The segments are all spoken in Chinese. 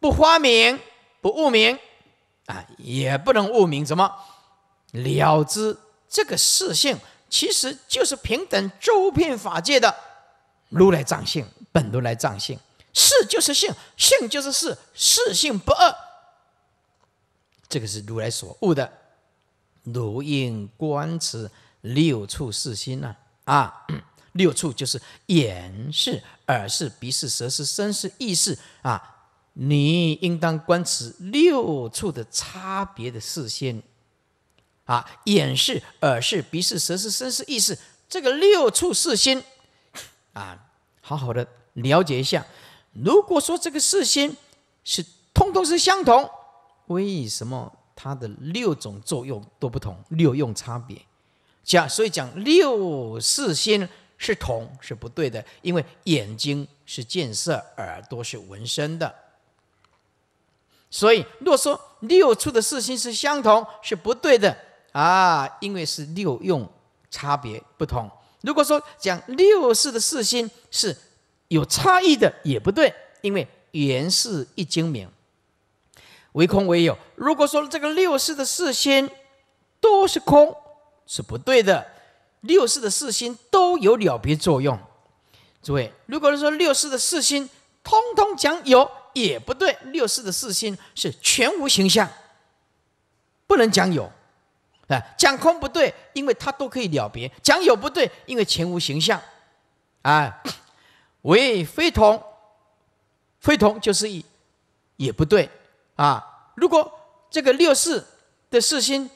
不发明，不悟明，啊，也不能悟明，什么了之？这个世性其实就是平等周遍法界的如来藏性，本如来藏性，是就是性，性就是是，是性不二，这个是如来所悟的，如应观此六处四心呐，啊，六处就是眼是、耳是、鼻是、舌是、身是、意是啊。你应当观此六处的差别的四心啊，眼是、耳是、鼻是、舌是、身是、意识，这个六处四心啊，好好的了解一下。如果说这个四心是通通是相同，为什么它的六种作用都不同？六用差别，讲所以讲六四心是同是不对的，因为眼睛是见色，耳朵是闻声的。所以，若说六处的四心是相同，是不对的啊，因为是六用差别不同。如果说讲六世的四心是有差异的，也不对，因为缘是一精明，唯空唯有。如果说这个六世的四心都是空，是不对的。六世的四心都有了别作用。诸位，如果说六世的四心通通讲有。也不对，六四的四心是全无形象，不能讲有，啊，讲空不对，因为它都可以了别；讲有不对，因为全无形象。啊，为非同，非同就是异，也不对啊。如果这个六四的四心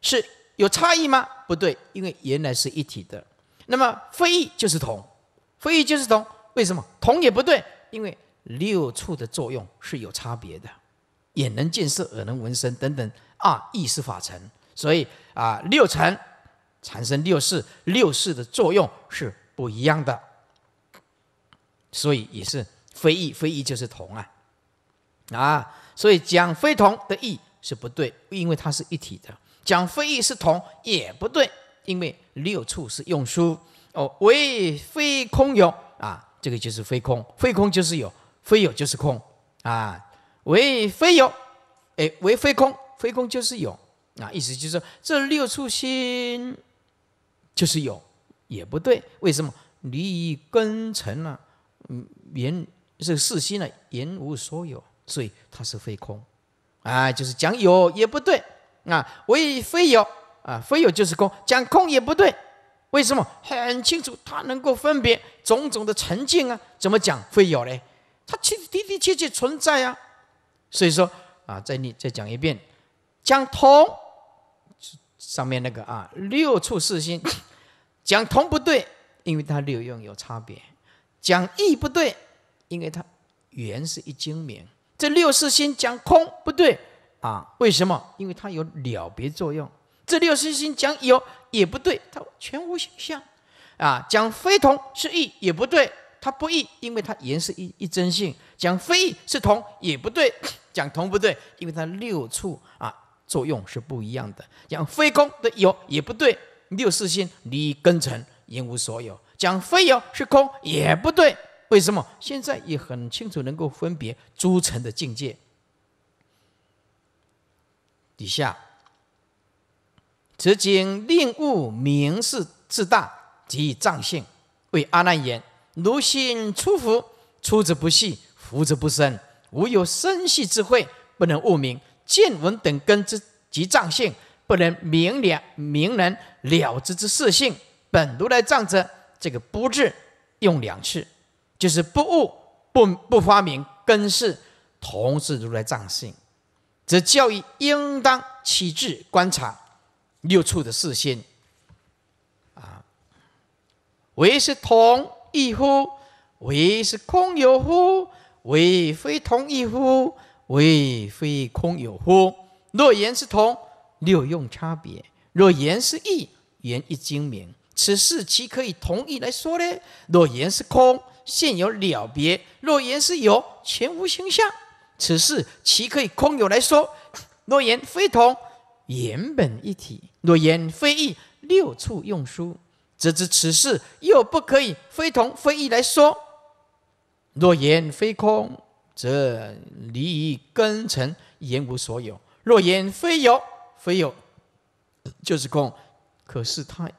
是有差异吗？不对，因为原来是一体的。那么非异就是同，非异就是同，为什么同也不对？因为六处的作用是有差别的，眼能见色，耳能闻声等等啊，意识法尘，所以啊，六尘产生六识，六识的作用是不一样的，所以也是非异，非异就是同啊啊，所以讲非同的异是不对，因为它是一体的；讲非异是同也不对，因为六处是用书哦，为非空有啊，这个就是非空，非空就是有。非有就是空，啊，为非有，哎，为非空，非空就是有，啊，意思就是说这六处心就是有，也不对，为什么？你根成了，缘是四心了，缘无所有，所以它是非空，啊，就是讲有也不对，啊，为非有，啊，非有就是空，讲空也不对，为什么？很清楚，它能够分别种种的沉静啊，怎么讲非有嘞？它确的的确确存在啊，所以说啊，再你再讲一遍，讲同上面那个啊六处四心，讲同不对，因为它六用有差别；讲异不对，因为它原是一精明。这六四心讲空不对啊，为什么？因为它有了别作用。这六四心讲有也不对，它全无形象。啊，讲非同是异也不对。它不异，因为它言是一一真性。讲非异是同也不对，讲同不对，因为它六处啊作用是不一样的。讲非空有也不对，六四心你根尘言无所有。讲非有是空也不对，为什么？现在也很清楚能够分别诸尘的境界。底下，此经令悟名是自大及藏性为阿难言。如心出佛，出则不系，佛则不深，无有生系之慧，不能悟明见闻等根之及藏性，不能明了明人了之之色性。本如来藏者，这个不智用两次，就是不悟不不发明根是，同是如来藏性，则教育应当起智观察六处的四心，啊，唯是同。一乎，为是空有乎？为非同一乎？为非空有乎？若言是同，六用差别；若言是异，言一精明。此事岂可以同意来说呢？若言是空，现有了别；若言是有，全无形象。此事岂可以空有来说？若言非同，原本一体；若言非异，六处用书。则知此事又不可以非同非异来说。若言非空，则离于根尘，言无所有；若言非有，非有就是空。可是他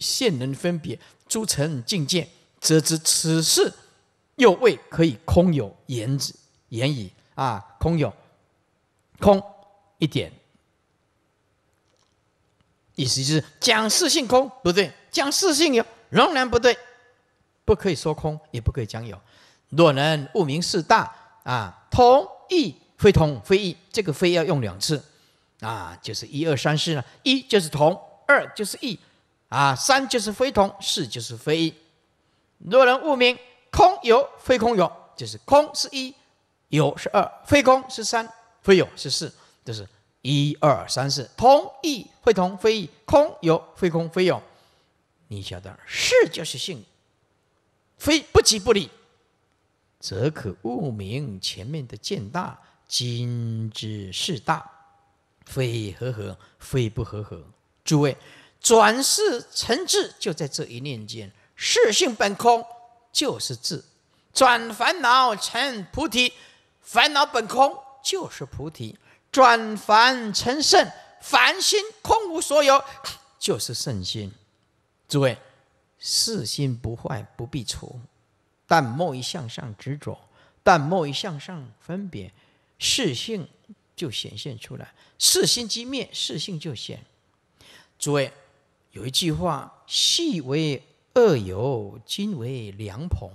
现能分别诸尘境界，则知此事又未可以空有言之言矣。啊，空有空一点，意思就是讲是性空，不对。讲四性有仍然不对，不可以说空，也不可以讲有。若能悟明四大啊，同意非同非异，这个非要用两次，啊，就是一二三四呢。一就是同，二就是异，啊，三就是非同，四就是非异。若能悟明空有非空有，就是空是一，有是二，非空是三，非有是四，就是一二三四，同意非同非异，空有非空非有。你晓得，是就是性，非不即不离，则可悟明前面的见大今之是大，非和合，非不和合。诸位，转世成智就在这一念间，世性本空就是智，转烦恼成菩提，烦恼本空就是菩提，转凡成圣，凡心空无所有就是圣心。诸位，四心不坏不必除，但莫于向上执着，但莫于向上分别，四性就显现出来。四心即灭，四性就显。诸位有一句话，细为恶友，今为良朋。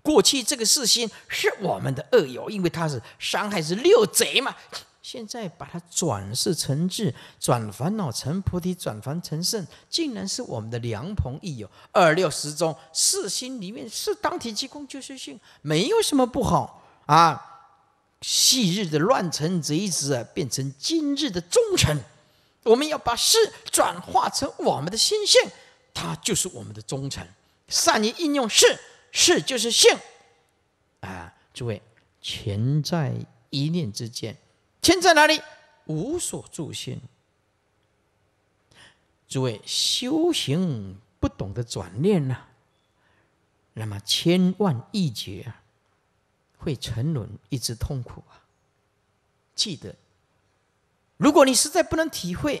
过去这个四心是我们的恶友，因为他是伤害是六贼嘛。现在把它转世成智，转烦恼成菩提，转凡成圣，竟然是我们的良朋益友。二六十中，四心里面是当体即空，就是性，没有什么不好啊。昔日的乱臣贼子啊，变成今日的忠臣。我们要把事转化成我们的心性，它就是我们的忠臣。善于应用事，事就是性啊！诸位，全在一念之间。钱在哪里？无所住心。诸位修行不懂得转念呐，那么千万亿劫会沉沦，一直痛苦啊！记得，如果你实在不能体会，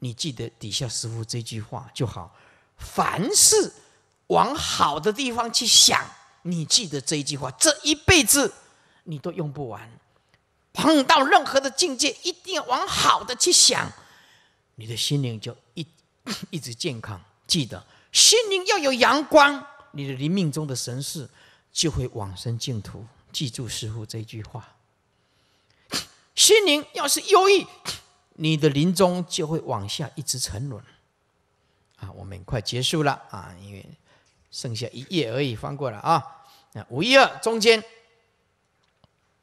你记得底下师傅这句话就好。凡事往好的地方去想，你记得这一句话，这一辈子你都用不完。碰到任何的境界，一定要往好的去想，你的心灵就一 一直健康。记得心灵要有阳光，你的灵命中的神事就会往生净土。记住师傅这句话，心灵要是忧郁，你的临终就会往下一直沉沦。啊，我们快结束了啊，因为剩下一页而已，翻过来啊，那五一二中间。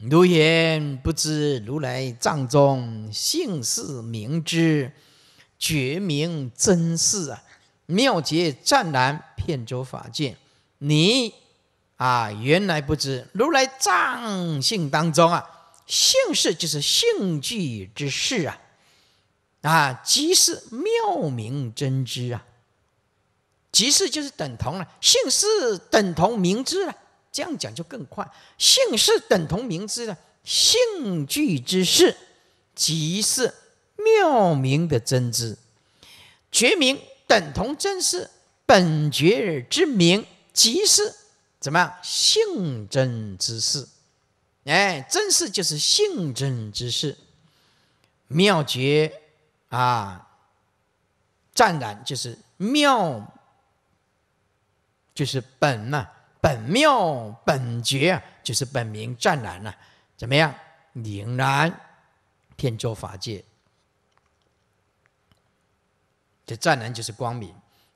如言不知如来藏中姓氏名之，觉名真是啊，妙劫湛然，遍周法界。你啊，原来不知如来藏性当中啊，姓氏就是性具之事啊，啊，即是妙名真知啊，即是就是等同了，姓氏等同名知了。这样讲就更快。性是等同名字的，性具之事，即是妙明的真知；觉名等同真识，本觉之名，即是怎么样？性真之事。哎，真是就是性真之事，妙觉啊，湛然就是妙，就是本呢。本妙本觉啊，就是本名湛然了，怎么样？凛然天周法界，这湛然就是光明。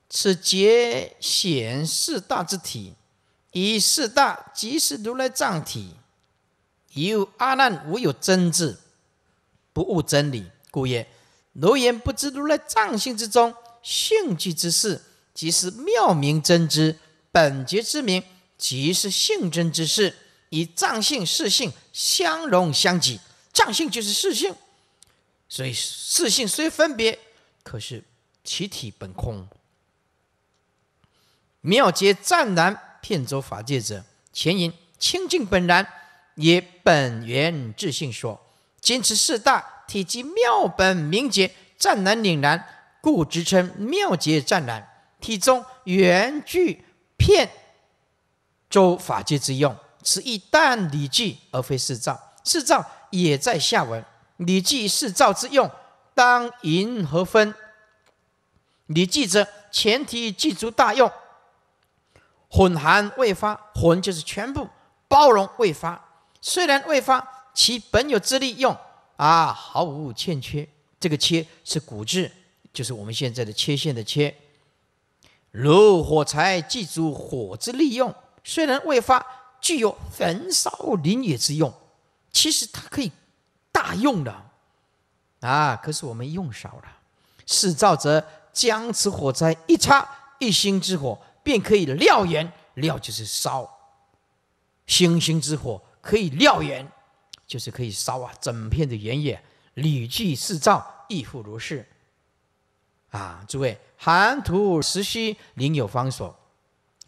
此觉显四大之体，以四大即是如来藏体，有阿难无有真智，不悟真理，故曰：如言不知如来藏性之中性具之事，即是妙明真知本觉之名。即是性真之士，以藏性、四性相融相济，藏性就是四性，所以四性虽分别，可是其体本空。妙结湛然，遍周法界者，前因清净本然，也本源自性说，今持四大体积妙本明解湛然凛然，故之称妙结湛然。体中圆具片。周法界之用，此亦但理具而非四造。四造也在下文。理具四造之用，当盈和分。理具者，前提具足大用，混含未发。混就是全部包容未发。虽然未发，其本有之力用啊，毫无欠缺。这个切是古质，就是我们现在的切线的切。如火柴具足火之利用。虽然未发，具有焚烧林野之用，其实它可以大用的，啊！可是我们用少了。试造则将此火灾一插，一星之火便可以燎原。燎就是烧，星星之火可以燎原，就是可以烧啊，整片的原野。屡具四造亦复如是。啊！诸位，寒土石溪，林有方所。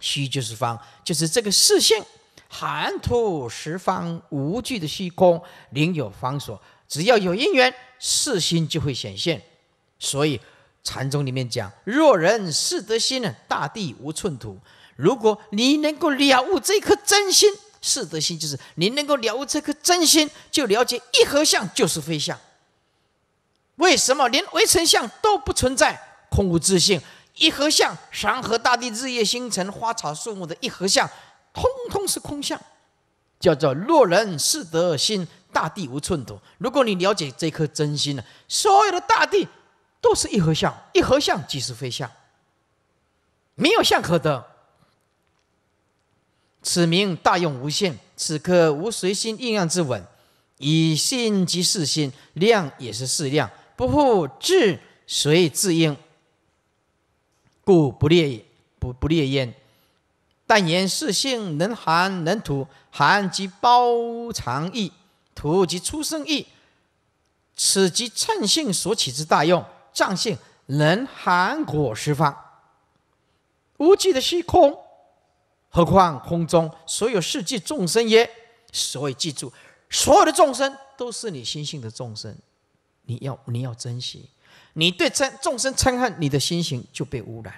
虚就是方，就是这个四性，含土十方无惧的虚空，灵有方所，只要有因缘，四心就会显现。所以禅宗里面讲：若人是得心，大地无寸土。如果你能够了悟这颗真心，是得心，就是你能够了悟这颗真心，就了解一合相就是非相。为什么连为尘相都不存在，空无自性？一合相，山河大地、日夜星辰、花草树木的一合相，通通是空相，叫做“若人是得心，大地无寸土”。如果你了解这颗真心了，所有的大地都是一合相，一合相即是非相，没有相可得。此名大用无限，此刻无随心应量之稳，以心即是心，量也是适量，不复智随自应。故不烈也，不不烈焉。但言四性能含能吐，含即包藏意，吐即出生意。此即称性所起之大用。藏性能含果十方无际的虚空，何况空中所有世界众生耶？所以记住，所有的众生都是你心性的众生，你要你要珍惜。你对参众生参恨，你的心情就被污染。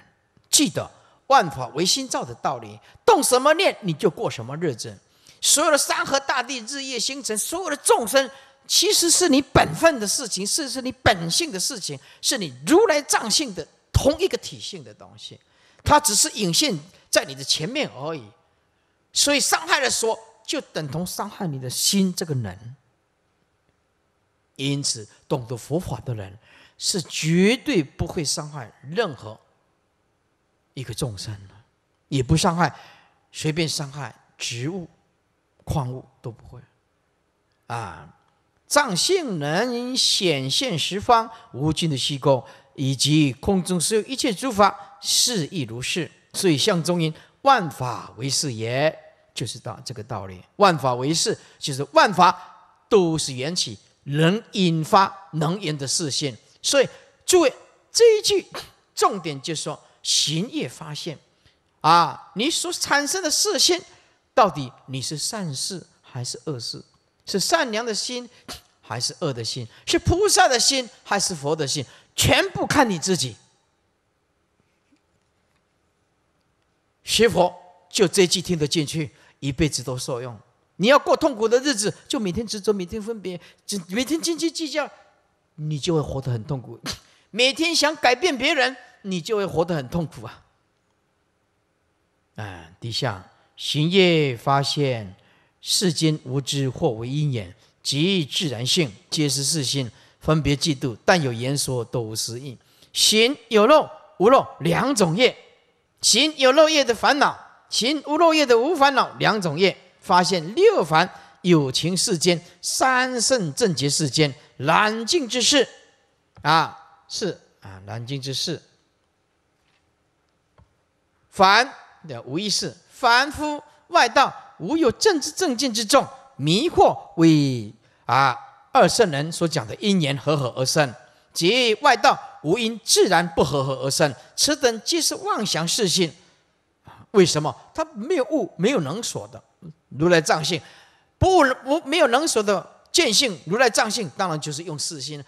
记得万法唯心造的道理，动什么念你就过什么日子。所有的山河大地、日夜星辰，所有的众生，其实是你本分的事情，是是你本性的事情，是你如来藏性的同一个体性的东西。它只是隐现在你的前面而已。所以伤害了说，就等同伤害你的心这个人。因此，懂得佛法的人。是绝对不会伤害任何一个众生的，也不伤害，随便伤害植物、矿物都不会。啊，藏性能显现十方无尽的虚空，以及空中所有一切诸法，是亦如是。所以相中因万法为是也，就是道这个道理。万法为是，就是万法都是缘起，能引发能缘的视线。所以，诸位，这一句重点就是说，行业发现，啊，你所产生的色心，到底你是善事还是恶事？是善良的心还是恶的心？是菩萨的心还是佛的心？全部看你自己。学佛就这句听得进去，一辈子都受用。你要过痛苦的日子，就每天执着，每天分别，每天斤斤计较。你就会活得很痛苦，每天想改变别人，你就会活得很痛苦啊！哎，底下行业发现世间无知或为因缘，及自然性皆是四心分别嫉妒，但有言说都无实义。行有漏无漏两种业，行有漏业的烦恼，行无漏业的无烦恼，两种业发现六凡。有情世间，三圣正觉世间，难尽之事，啊，是啊，难尽之事。凡的无意识，凡夫外道，无有正治正见之众，迷惑为啊，二圣人所讲的因缘合合而生，即外道无因自然不合合而生，此等皆是妄想世性。为什么？他没有悟，没有能所的，如来藏性。不不没有能所的见性，如来藏性，当然就是用四心。